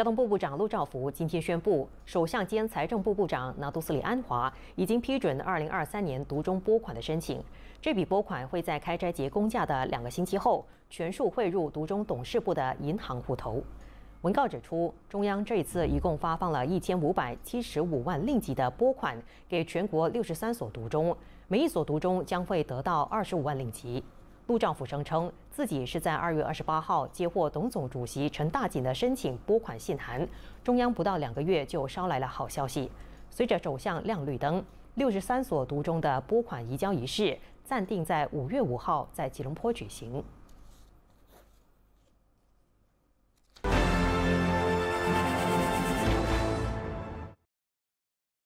交通部部长陆兆福今天宣布，首相兼财政部部长纳杜斯里安华已经批准2023年独中拨款的申请。这笔拨款会在开斋节公假的两个星期后，全数汇入独中董事部的银行户头。文告指出，中央这次一共发放了一千五百七十五万令吉的拨款给全国六十三所独中，每一所独中将会得到二十五万令吉。杜丈夫声称自己是在二月二十八号接获董总主席陈大锦的申请拨款信函，中央不到两个月就捎来了好消息。随着走向亮绿灯，六十三所读中的拨款移交仪式暂定在五月五号在吉隆坡举行。